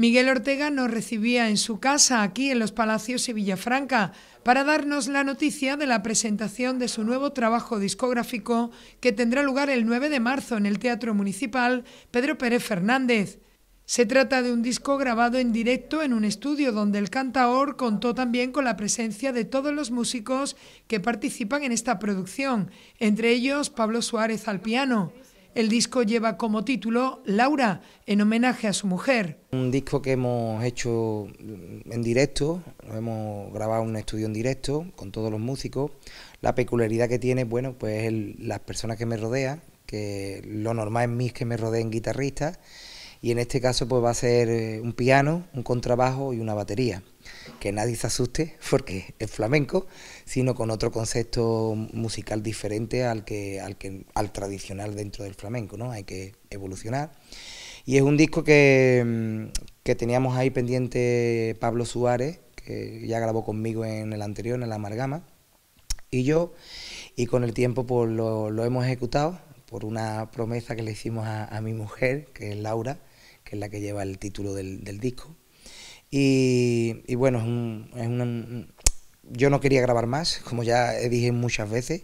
Miguel Ortega nos recibía en su casa, aquí en los Palacios y Villafranca, para darnos la noticia de la presentación de su nuevo trabajo discográfico que tendrá lugar el 9 de marzo en el Teatro Municipal Pedro Pérez Fernández. Se trata de un disco grabado en directo en un estudio donde el cantaor contó también con la presencia de todos los músicos que participan en esta producción, entre ellos Pablo Suárez al piano. El disco lleva como título Laura, en homenaje a su mujer. Un disco que hemos hecho en directo, lo hemos grabado un estudio en directo con todos los músicos. La peculiaridad que tiene, bueno, pues las personas que me rodean, que lo normal es mí que me rodeen guitarristas y en este caso pues va a ser eh, un piano, un contrabajo y una batería. Que nadie se asuste porque es flamenco, sino con otro concepto musical diferente al que al que al tradicional dentro del flamenco, ¿no? Hay que evolucionar. Y es un disco que, mm, teníamos ahí pendiente Pablo Suárez, que ya grabó conmigo en el anterior, en la Amargama... y yo, y con el tiempo pues, lo, hemos ejecutado, por una promesa que le hicimos a, mi mujer, que es Laura, que es la que lleva el título del, disco. Y, bueno, es un, es un, yo no quería grabar más, como ya dije muchas veces,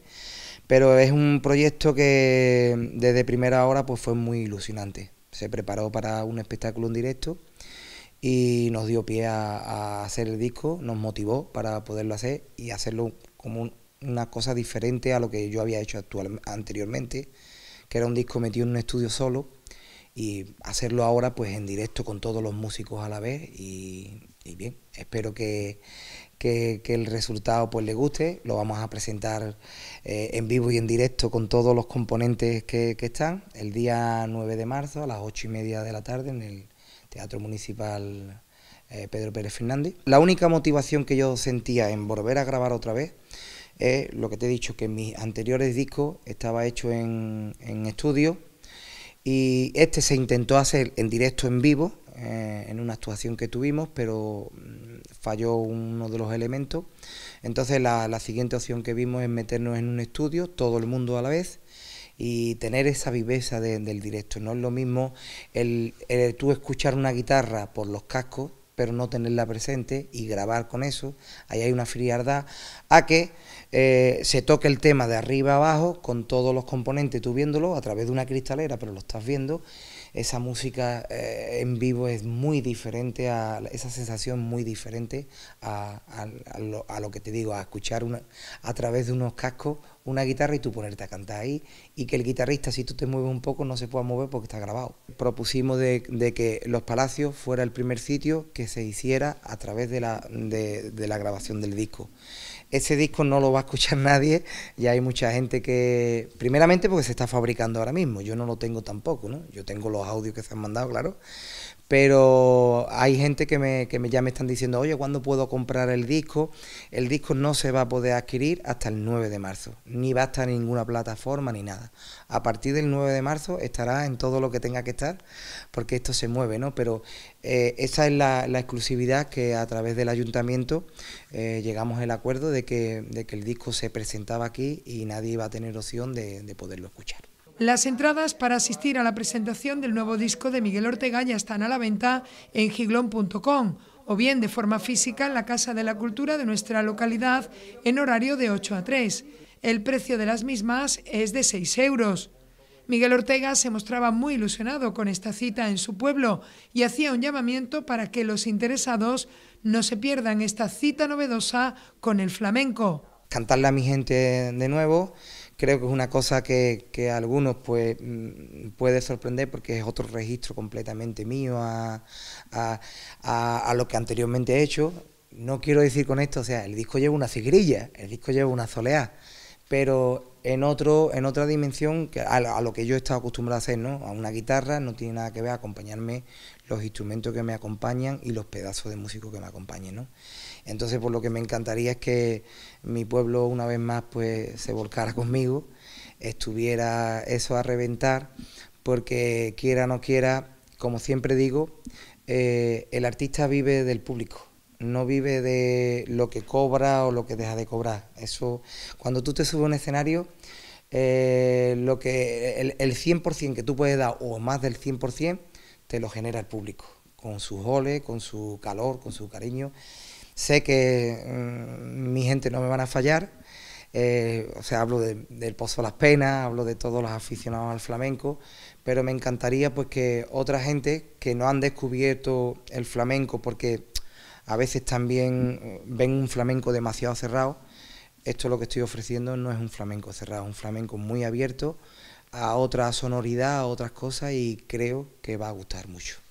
pero es un proyecto que desde primera hora pues fue muy ilusionante. Se preparó para un espectáculo en directo y nos dio pie a, hacer el disco, nos motivó para poderlo hacer y hacerlo como una cosa diferente a lo que yo había hecho anteriormente, que era un disco metido en un estudio solo y hacerlo ahora pues en directo con todos los músicos a la vez y, bien, espero que, el resultado pues le guste, lo vamos a presentar eh, en vivo y en directo con todos los componentes que, están el día 9 de marzo a las 8 y media de la tarde en el Teatro Municipal eh, Pedro Pérez Fernández. La única motivación que yo sentía en volver a grabar otra vez es lo que te he dicho, que mis anteriores discos estaba hecho en, en estudio, y este se intentó hacer en directo en vivo, eh, en una actuación que tuvimos, pero mm, falló uno de los elementos. Entonces la, siguiente opción que vimos es meternos en un estudio, todo el mundo a la vez, y tener esa viveza del directo. No es lo mismo el, el, tú escuchar una guitarra por los cascos pero no tenerla presente y grabar con eso, ahí hay una frialdad, a que eh, se toque el tema de arriba abajo con todos los componentes, tú viéndolo a través de una cristalera, pero lo estás viendo, esa música eh, en vivo es muy diferente, a, esa sensación muy diferente a, lo, que te digo, a escuchar a través de unos cascos una guitarra y tú ponerte a cantar ahí y que el guitarrista si tú te mueves un poco no se pueda mover porque está grabado. Propusimos de, que Los Palacios fuera el primer sitio que se hiciera a través de la, de, la grabación del disco. Ese disco no lo va a escuchar nadie, y hay mucha gente que, primeramente porque se está fabricando ahora mismo, yo no lo tengo tampoco, ¿no? yo tengo los audios que se han mandado, claro, pero hay gente que me, que me ya me están diciendo, oye, ¿cuándo puedo comprar el disco? El disco no se va a poder adquirir hasta el 9 de marzo, ni va a estar en ninguna plataforma ni nada. A partir del 9 de marzo estará en todo lo que tenga que estar, porque esto se mueve, ¿no? Pero eh, esa es la, exclusividad que a través del ayuntamiento eh, llegamos al acuerdo de que, el disco se presentaba aquí y nadie iba a tener opción de poderlo escuchar. Las entradas para asistir a la presentación del nuevo disco de Miguel Ortega ya están a la venta en giglón.com o bien de forma física en la Casa de la Cultura de nuestra localidad en horario de 8 a 3. El precio de las mismas es de 6 euros. Miguel Ortega se mostraba muy ilusionado con esta cita en su pueblo y hacía un llamamiento para que los interesados no se pierdan esta cita novedosa con el flamenco. Cantarle a mi gente de nuevo creo que es una cosa que, que, a algunos pues, mm, puede sorprender porque es otro registro completamente mío a, a, a, lo que anteriormente he hecho. No quiero decir con esto, o sea, el disco lleva una cigrilla, el disco lleva una soleá pero en, otro, en otra dimensión que a, lo que yo he estado acostumbrado a hacer, ¿no? A una guitarra no tiene nada que ver acompañarme los instrumentos que me acompañan y los pedazos de músico que me acompañen, ¿no? Entonces, por lo que me encantaría es que mi pueblo una vez más pues se volcara conmigo, estuviera eso a reventar, porque quiera o no quiera, como siempre digo, eh, el artista vive del público no vive de lo que cobra o lo que deja de cobrar. Eso, cuando tú te subes a un escenario, eh, lo que, el, 100% que tú puedes dar o más del 100% te lo genera el público, con sus goles, con su calor, con su cariño. Sé que mm, mi gente no me van a fallar, eh, o sea, hablo del Pozo de las Penas, hablo de todos los aficionados al flamenco, pero me encantaría pues que otra gente que no han descubierto el flamenco porque a veces también eh, ven un flamenco demasiado cerrado. Esto lo que estoy ofreciendo no es un flamenco cerrado, es un flamenco muy abierto a otra sonoridad, a otras cosas y creo que va a gustar mucho.